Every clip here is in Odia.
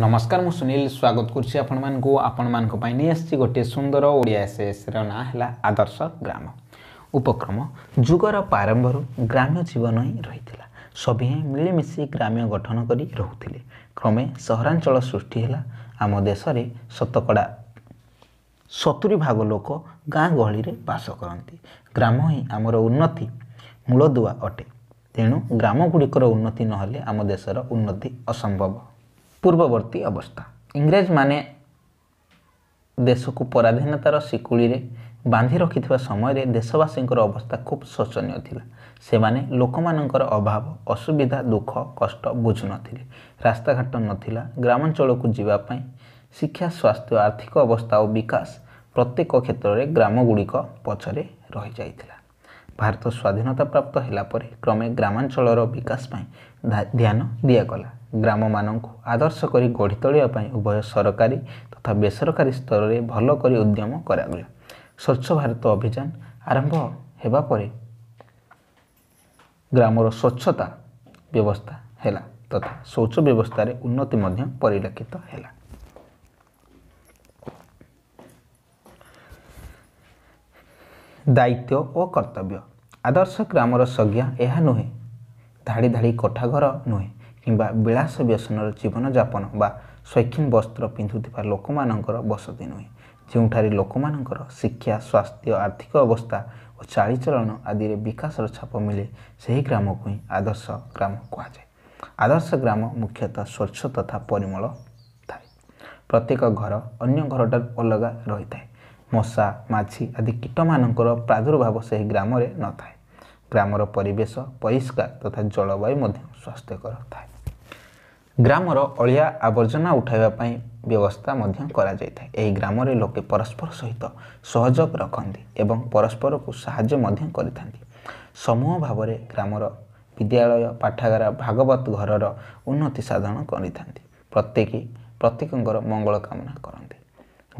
ନମସ୍କାର ମୁଁ ସୁନୀଲ ସ୍ୱାଗତ କରୁଛି ଆପଣମାନଙ୍କୁ ଆପଣମାନଙ୍କ ପାଇଁ ନେଇ ଆସିଛି ଗୋଟିଏ ସୁନ୍ଦର ଓଡ଼ିଆ ଏସ୍ ଏସ୍ର ନାଁ ହେଲା ଆଦର୍ଶ ଗ୍ରାମ ଉପକ୍ରମ ଯୁଗର ପ୍ରାରମ୍ଭରୁ ଗ୍ରାମ୍ୟ ଜୀବନ ହିଁ ରହିଥିଲା ସଭିଏଁ ମିଳିମିଶି ଗ୍ରାମ୍ୟ ଗଠନ କରି ରହୁଥିଲେ କ୍ରମେ ସହରାଞ୍ଚଳ ସୃଷ୍ଟି ହେଲା ଆମ ଦେଶରେ ଶତକଡ଼ା ସତୁରୀ ଭାଗ ଲୋକ ଗାଁ ଗହଳିରେ ବାସ କରନ୍ତି ଗ୍ରାମ ହିଁ ଆମର ଉନ୍ନତି ମୂଳଦୁଆ ଅଟେ ତେଣୁ ଗ୍ରାମଗୁଡ଼ିକର ଉନ୍ନତି ନହେଲେ ଆମ ଦେଶର ଉନ୍ନତି ଅସମ୍ଭବ ପୂର୍ବବର୍ତ୍ତୀ ଅବସ୍ଥା ଇଂରେଜମାନେ ଦେଶକୁ ପରାଧୀନତାର ଶିକୁଳିରେ ବାନ୍ଧି ରଖିଥିବା ସମୟରେ ଦେଶବାସୀଙ୍କର ଅବସ୍ଥା ଖୁବ୍ ଶୋଚନୀୟ ଥିଲା ସେମାନେ ଲୋକମାନଙ୍କର ଅଭାବ ଅସୁବିଧା ଦୁଃଖ କଷ୍ଟ ବୁଝୁନଥିଲେ ରାସ୍ତାଘାଟ ନଥିଲା ଗ୍ରାମାଞ୍ଚଳକୁ ଯିବା ପାଇଁ ଶିକ୍ଷା ସ୍ୱାସ୍ଥ୍ୟ ଆର୍ଥିକ ଅବସ୍ଥା ଓ ବିକାଶ ପ୍ରତ୍ୟେକ କ୍ଷେତ୍ରରେ ଗ୍ରାମଗୁଡ଼ିକ ପଛରେ ରହିଯାଇଥିଲା ଭାରତ ସ୍ୱାଧୀନତା ପ୍ରାପ୍ତ ହେଲା ପରେ କ୍ରମେ ଗ୍ରାମାଞ୍ଚଳର ବିକାଶ ପାଇଁ ଧ୍ୟାନ ଦିଆଗଲା ଗ୍ରାମମାନଙ୍କୁ ଆଦର୍ଶ କରି ଗଢ଼ି ତୋଳିବା ପାଇଁ ଉଭୟ ସରକାରୀ ତଥା ବେସରକାରୀ ସ୍ତରରେ ଭଲ କରି ଉଦ୍ୟମ କରାଗଲା ସ୍ୱଚ୍ଛ ଭାରତ ଅଭିଯାନ ଆରମ୍ଭ ହେବା ପରେ ଗ୍ରାମର ସ୍ୱଚ୍ଛତା ବ୍ୟବସ୍ଥା ହେଲା ତଥା ଶୌଚ ବ୍ୟବସ୍ଥାରେ ଉନ୍ନତି ମଧ୍ୟ ପରିଲକ୍ଷିତ ହେଲା ଦାୟିତ୍ୱ ଓ କର୍ତ୍ତବ୍ୟ ଆଦର୍ଶ ଗ୍ରାମର ସଂଜ୍ଞା ଏହା ନୁହେଁ ଧାଡ଼ି ଧାଡ଼ି କୋଠାଘର ନୁହେଁ କିମ୍ବା ବିଳାସ ବ୍ୟସନର ଜୀବନଯାପନ ବା ଶୈକ୍ଷୀନ ବସ୍ତ୍ର ପିନ୍ଧୁଥିବା ଲୋକମାନଙ୍କର ବସତି ନୁହେଁ ଯେଉଁଠାରେ ଲୋକମାନଙ୍କର ଶିକ୍ଷା ସ୍ୱାସ୍ଥ୍ୟ ଆର୍ଥିକ ଅବସ୍ଥା ଓ ଚାଳିଚଳନ ଆଦିରେ ବିକାଶର ଛାପ ମିଳେ ସେହି ଗ୍ରାମକୁ ହିଁ ଆଦର୍ଶ ଗ୍ରାମ କୁହାଯାଏ ଆଦର୍ଶ ଗ୍ରାମ ମୁଖ୍ୟତଃ ସ୍ୱଚ୍ଛ ତଥା ପରିମଳ ଥାଏ ପ୍ରତ୍ୟେକ ଘର ଅନ୍ୟ ଘରଠାରୁ ଅଲଗା ରହିଥାଏ ମଶା ମାଛି ଆଦି କୀଟମାନଙ୍କର ପ୍ରାଦୁର୍ଭାବ ସେହି ଗ୍ରାମରେ ନଥାଏ ଗ୍ରାମର ପରିବେଶ ପରିଷ୍କାର ତଥା ଜଳବାୟୁ ମଧ୍ୟ ସ୍ୱାସ୍ଥ୍ୟକର ଥାଏ ଗ୍ରାମର ଅଳିଆ ଆବର୍ଜନା ଉଠାଇବା ପାଇଁ ବ୍ୟବସ୍ଥା ମଧ୍ୟ କରାଯାଇଥାଏ ଏହି ଗ୍ରାମରେ ଲୋକେ ପରସ୍ପର ସହିତ ସହଯୋଗ ରଖନ୍ତି ଏବଂ ପରସ୍ପରକୁ ସାହାଯ୍ୟ ମଧ୍ୟ କରିଥାନ୍ତି ସମୂହ ଭାବରେ ଗ୍ରାମର ବିଦ୍ୟାଳୟ ପାଠାଗାର ଭାଗବତ ଘରର ଉନ୍ନତି ସାଧନ କରିଥାନ୍ତି ପ୍ରତ୍ୟେକ ପ୍ରତ୍ୟେକଙ୍କର ମଙ୍ଗଳ କାମନା କରନ୍ତି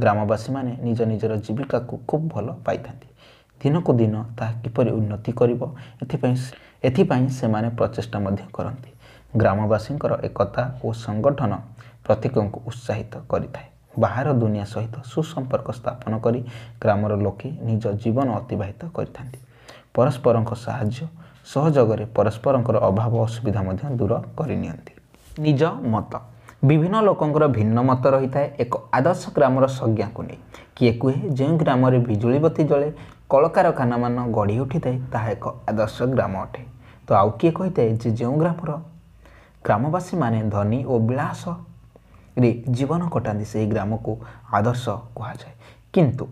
ଗ୍ରାମବାସୀମାନେ ନିଜ ନିଜର ଜୀବିକାକୁ ଖୁବ୍ ଭଲ ପାଇଥାନ୍ତି ଦିନକୁ ଦିନ ତାହା କିପରି ଉନ୍ନତି କରିବ ଏଥିପାଇଁ ଏଥିପାଇଁ ସେମାନେ ପ୍ରଚେଷ୍ଟା ମଧ୍ୟ କରନ୍ତି ଗ୍ରାମବାସୀଙ୍କର ଏକତା ଓ ସଂଗଠନ ପ୍ରତ୍ୟେକଙ୍କୁ ଉତ୍ସାହିତ କରିଥାଏ ବାହାର ଦୁନିଆ ସହିତ ସୁସମ୍ପର୍କ ସ୍ଥାପନ କରି ଗ୍ରାମର ଲୋକେ ନିଜ ଜୀବନ ଅତିବାହିତ କରିଥାନ୍ତି ପରସ୍ପରଙ୍କ ସାହାଯ୍ୟ ସହଯୋଗରେ ପରସ୍ପରଙ୍କର ଅଭାବ ଅସୁବିଧା ମଧ୍ୟ ଦୂର କରିନିଅନ୍ତି ନିଜ ମତ ବିଭିନ୍ନ ଲୋକଙ୍କର ଭିନ୍ନ ମତ ରହିଥାଏ ଏକ ଆଦର୍ଶ ଗ୍ରାମର ସଂଜ୍ଞାକୁ ନେଇ କିଏ କୁହେ ଯେଉଁ ଗ୍ରାମରେ ବିଜୁଳି ବତୀ ଜଳେ କଳକାରଖାନାମାନ ଗଢ଼ି ଉଠିଥାଏ ତାହା ଏକ ଆଦର୍ଶ ଗ୍ରାମ ଅଟେ ତ ଆଉ କିଏ କହିଥାଏ ଯେ ଯେଉଁ ଗ୍ରାମର ଗ୍ରାମବାସୀମାନେ ଧନୀ ଓ ବିଳାସରେ ଜୀବନ କଟାନ୍ତି ସେହି ଗ୍ରାମକୁ ଆଦର୍ଶ କୁହାଯାଏ କିନ୍ତୁ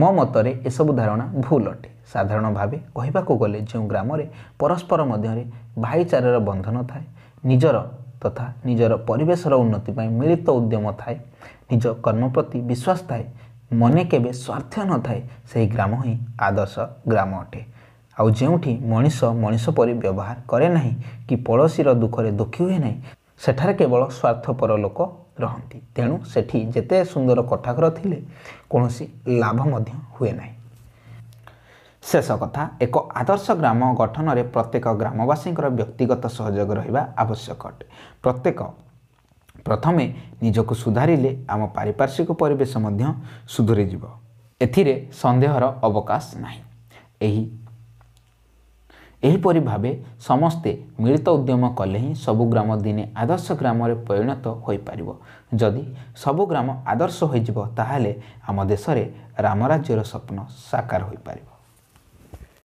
ମୋ ମତରେ ଏସବୁ ଧାରଣା ଭୁଲ ଅଟେ ସାଧାରଣ ଭାବେ କହିବାକୁ ଗଲେ ଯେଉଁ ଗ୍ରାମରେ ପରସ୍ପର ମଧ୍ୟରେ ଭାଇଚାରାର ବନ୍ଧନ ଥାଏ ନିଜର તથા ନିଜର ପରିବେଶର ଉନ୍ନତି ପାଇଁ ମିଳିତ ଉଦ୍ୟମ ଥାଏ ନିଜ କର୍ମ ପ୍ରତି ବିଶ୍ୱାସ ଥାଏ ମନେ କେବେ ସ୍ୱାର୍ଥ ନଥାଏ ସେହି ଗ୍ରାମ ହିଁ ଆଦର୍ଶ ଗ୍ରାମ ଅଟେ ଆଉ ଯେଉଁଠି ମଣିଷ ମଣିଷ ପରି ବ୍ୟବହାର କରେ ନାହିଁ କି ପଡ଼ୋଶୀର ଦୁଃଖରେ ଦୁଃଖୀ ହୁଏ ନାହିଁ ସେଠାରେ କେବଳ ସ୍ୱାର୍ଥପର ଲୋକ ରହନ୍ତି ତେଣୁ ସେଠି ଯେତେ ସୁନ୍ଦର କୋଠାଘର ଥିଲେ କୌଣସି ଲାଭ ମଧ୍ୟ ହୁଏ ନାହିଁ ଶେଷ କଥା ଏକ ଆଦର୍ଶ ଗ୍ରାମ ଗଠନରେ ପ୍ରତ୍ୟେକ ଗ୍ରାମବାସୀଙ୍କର ବ୍ୟକ୍ତିଗତ ସହଯୋଗ ରହିବା ଆବଶ୍ୟକ ଅଟେ ପ୍ରତ୍ୟେକ ପ୍ରଥମେ ନିଜକୁ ସୁଧାରିଲେ ଆମ ପାରିପାର୍ଶ୍ୱିକ ପରିବେଶ ମଧ୍ୟ ସୁଧୁରିଯିବ ଏଥିରେ ସନ୍ଦେହର ଅବକାଶ ନାହିଁ ଏହି ଏହିପରି ଭାବେ ସମସ୍ତେ ମିଳିତ ଉଦ୍ୟମ କଲେ ହିଁ ସବୁ ଗ୍ରାମ ଦିନେ ଆଦର୍ଶ ଗ୍ରାମରେ ପରିଣତ ହୋଇପାରିବ ଯଦି ସବୁ ଗ୍ରାମ ଆଦର୍ଶ ହୋଇଯିବ ତାହେଲେ ଆମ ଦେଶରେ ରାମରାଜ୍ୟର ସ୍ୱପ୍ନ ସାକାର ହୋଇପାରିବ